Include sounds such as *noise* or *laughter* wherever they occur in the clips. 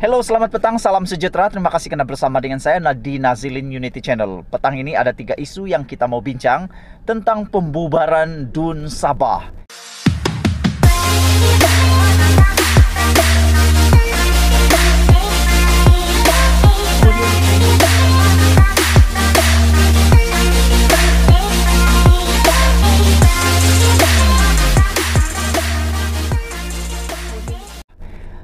Halo, selamat petang, salam sejahtera. Terima kasih karena bersama dengan saya Nadine Nazilin Unity Channel. Petang ini ada tiga isu yang kita mau bincang tentang pembubaran Dun Sabah.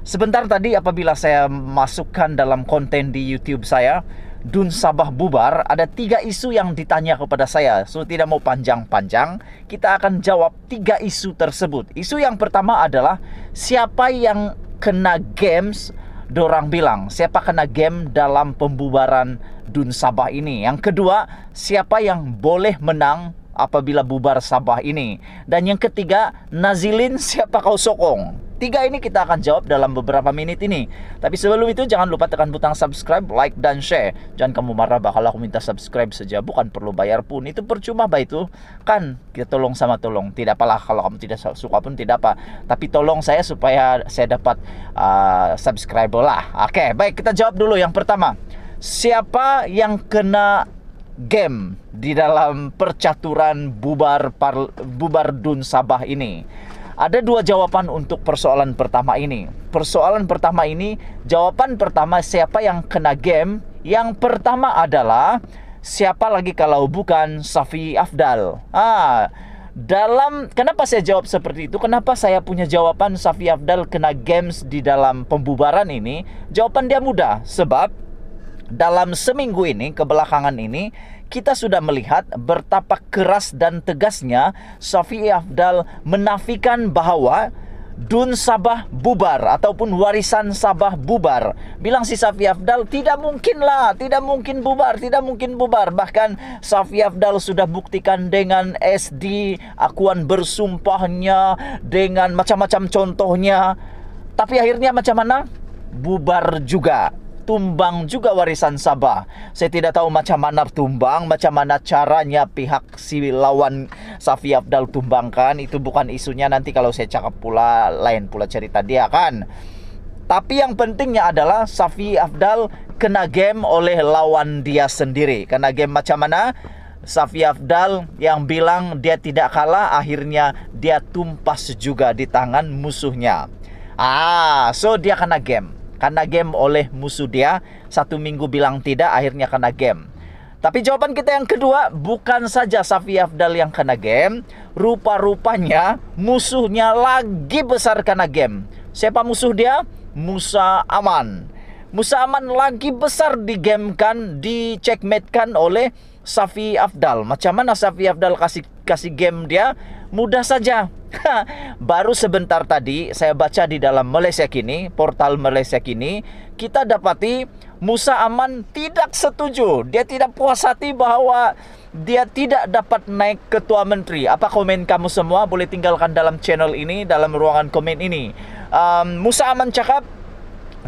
Sebentar tadi apabila saya masukkan dalam konten di YouTube saya, Dun Sabah Bubar, ada tiga isu yang ditanya kepada saya. So, tidak mau panjang-panjang, kita akan jawab tiga isu tersebut. Isu yang pertama adalah siapa yang kena games dorang bilang siapa kena game dalam pembubaran Dun Sabah ini. Yang kedua, siapa yang boleh menang apabila bubar Sabah ini. Dan yang ketiga, Nazilin siapa kau sokong? Tiga ini kita akan jawab dalam beberapa menit ini. Tapi sebelum itu jangan lupa tekan butang subscribe, like, dan share. Jangan kamu marah bakal aku minta subscribe saja. Bukan perlu bayar pun. Itu percuma bah itu. Kan kita ya tolong sama tolong. Tidak apalah kalau kamu tidak suka pun tidak apa. Tapi tolong saya supaya saya dapat uh, subscriber lah. Oke okay, baik kita jawab dulu yang pertama. Siapa yang kena game di dalam percaturan bubar par, bubar Dun Sabah ini? Ada dua jawaban untuk persoalan pertama ini. Persoalan pertama ini, jawaban pertama siapa yang kena game? Yang pertama adalah siapa lagi kalau bukan Safi Afdal. Ah, dalam kenapa saya jawab seperti itu? Kenapa saya punya jawaban Safi Afdal kena games di dalam pembubaran ini? Jawaban dia mudah, sebab dalam seminggu ini kebelakangan ini kita sudah melihat bertapak keras dan tegasnya Sofi Afdal menafikan bahwa Dun Sabah bubar ataupun warisan Sabah bubar. Bilang si Safi Afdal tidak mungkin lah, tidak mungkin bubar, tidak mungkin bubar. Bahkan Safi Afdal sudah buktikan dengan SD, akuan bersumpahnya, dengan macam-macam contohnya. Tapi akhirnya macam mana? Bubar juga tumbang juga warisan Sabah. Saya tidak tahu macam mana tumbang, macam mana caranya pihak si lawan Safi Abdal tumbangkan. Itu bukan isunya nanti kalau saya cakap pula lain pula cerita dia kan. Tapi yang pentingnya adalah Safi Abdal kena game oleh lawan dia sendiri. Kena game macam mana? Safi Afdal yang bilang dia tidak kalah akhirnya dia tumpas juga di tangan musuhnya. Ah, so dia kena game kena game oleh musuh dia. Satu minggu bilang tidak, akhirnya kena game. Tapi jawaban kita yang kedua bukan saja Safi Afdal yang kena game, rupa-rupanya musuhnya lagi besar kena game. Siapa musuh dia? Musa Aman. Musa Aman lagi besar digamekan, dicekmatkan oleh Safi Afdal. Macam mana Safi Afdal kasih dikasih game dia mudah saja. Baru sebentar tadi saya baca di dalam Malaysia Kini, portal Malaysia Kini, kita dapati Musa Aman tidak setuju. Dia tidak puas hati bahwa dia tidak dapat naik ketua menteri. Apa komen kamu semua? Boleh tinggalkan dalam channel ini, dalam ruangan komen ini. Um, Musa Aman cakap,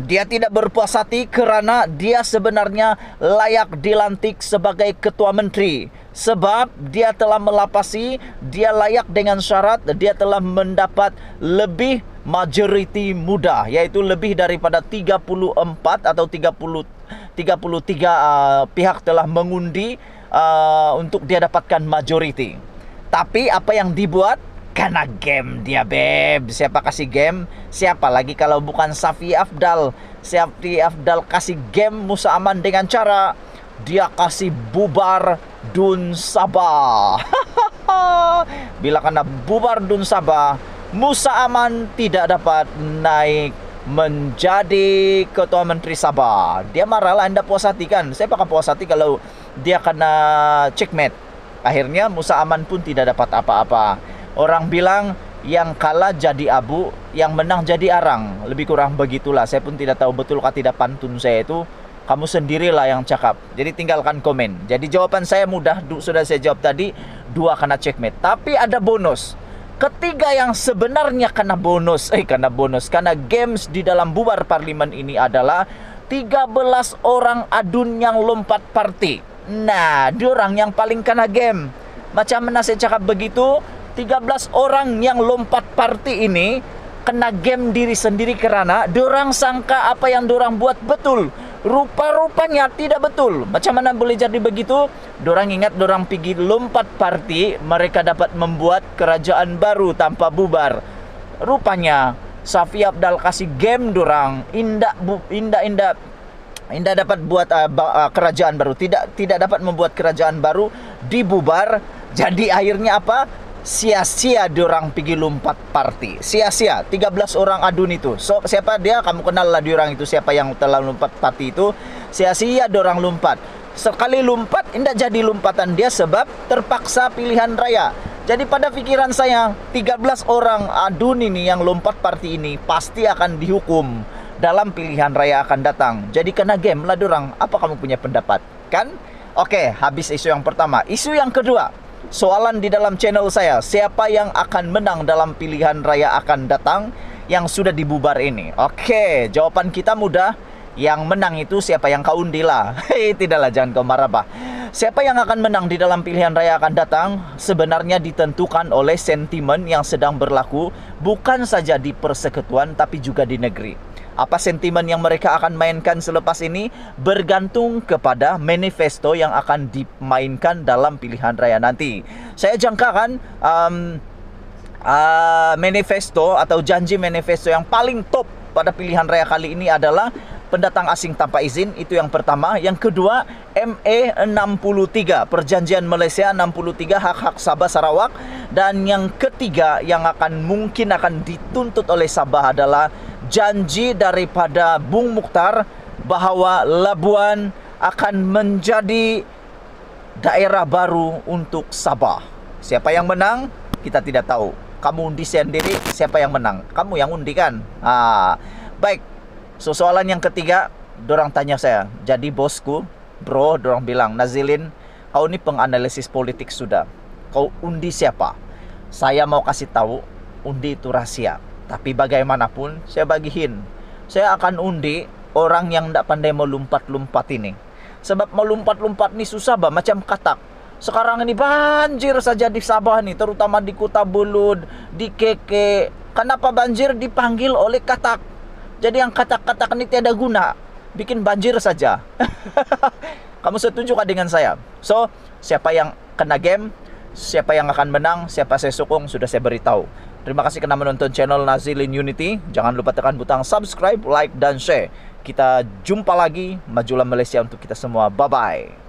dia tidak berpuas hati kerana dia sebenarnya layak dilantik sebagai ketua menteri sebab dia telah melapasi, dia layak dengan syarat dia telah mendapat lebih majoriti muda yaitu lebih daripada 34 atau 30 33 uh, pihak telah mengundi uh, untuk dia dapatkan majoriti. Tapi apa yang dibuat karena game dia beb Siapa kasih game? Siapa lagi kalau bukan Safi Afdal Safi Afdal kasih game Musa Aman dengan cara Dia kasih bubar Dun Sabah. *laughs* Bila kena bubar Dun Sabah, Musa Aman tidak dapat naik menjadi ketua menteri Sabah. Dia marahlah Anda puas hati kan? Saya pakai puas hati kalau dia kena checkmate. Akhirnya Musa Aman pun tidak dapat apa-apa. Orang bilang yang kalah jadi abu, yang menang jadi arang. Lebih kurang begitulah. Saya pun tidak tahu betul kata tidak pantun saya itu. Kamu sendirilah yang cakap. Jadi tinggalkan komen. Jadi jawaban saya mudah. Sudah saya jawab tadi. Dua kena checkmate. Tapi ada bonus. Ketiga yang sebenarnya kena bonus. Eh kena bonus. Karena games di dalam bubar parlimen ini adalah 13 orang adun yang lompat party. Nah, dia orang yang paling kena game. Macam mana saya cakap begitu? 13 orang yang lompat party ini kena game diri sendiri kerana dorang sangka apa yang dorang buat betul. Rupa-rupanya tidak betul. Macam mana boleh jadi begitu? Dorang ingat dorang pergi lompat party, mereka dapat membuat kerajaan baru tanpa bubar. Rupanya Safi Abdal kasih game dorang. Indah bu, indah indah indak dapat buat uh, uh, kerajaan baru, tidak tidak dapat membuat kerajaan baru dibubar. Jadi akhirnya apa? sia-sia diorang pergi lompat party sia-sia 13 orang adun itu so siapa dia kamu kenal lah diorang itu siapa yang telah lompat party itu sia-sia diorang lompat sekali lompat tidak jadi lompatan dia sebab terpaksa pilihan raya jadi pada pikiran saya 13 orang adun ini yang lompat party ini pasti akan dihukum dalam pilihan raya akan datang jadi kena game lah diorang apa kamu punya pendapat kan Oke, habis isu yang pertama. Isu yang kedua, soalan di dalam channel saya, siapa yang akan menang dalam pilihan raya akan datang yang sudah dibubar ini? Oke, jawaban kita mudah. Yang menang itu siapa yang kau undi *laughs* Hei, tidaklah jangan kau marah, Pak. Siapa yang akan menang di dalam pilihan raya akan datang sebenarnya ditentukan oleh sentimen yang sedang berlaku bukan saja di persekutuan tapi juga di negeri apa sentimen yang mereka akan mainkan selepas ini bergantung kepada manifesto yang akan dimainkan dalam pilihan raya nanti. Saya jangkakan um, uh, manifesto atau janji manifesto yang paling top pada pilihan raya kali ini adalah pendatang asing tanpa izin itu yang pertama yang kedua ME 63 perjanjian Malaysia 63 hak-hak Sabah Sarawak dan yang ketiga yang akan mungkin akan dituntut oleh Sabah adalah janji daripada Bung Mukhtar bahwa Labuan akan menjadi daerah baru untuk Sabah. Siapa yang menang? Kita tidak tahu. Kamu undi sendiri siapa yang menang? Kamu yang undi kan? Ah, baik. So, soalan yang ketiga, dorang tanya saya. Jadi bosku, bro, dorang bilang, Nazilin, kau ini penganalisis politik sudah. Kau undi siapa? Saya mau kasih tahu, undi itu rahasia. Tapi bagaimanapun, saya bagihin. Saya akan undi orang yang tidak pandai melompat-lompat ini. Sebab melompat-lompat ini susah, bah. Macam katak. Sekarang ini banjir saja di Sabah nih, terutama di Kuta Bulud, di Keke. Kenapa banjir dipanggil oleh katak? Jadi yang katak-katak ini tiada guna, bikin banjir saja. *laughs* Kamu setuju kah dengan saya? So, siapa yang kena game, Siapa yang akan menang, siapa saya sokong sudah saya beritahu. Terima kasih karena menonton channel Nazilin Unity. Jangan lupa tekan butang subscribe, like, dan share. Kita jumpa lagi. Majulah Malaysia untuk kita semua. Bye-bye.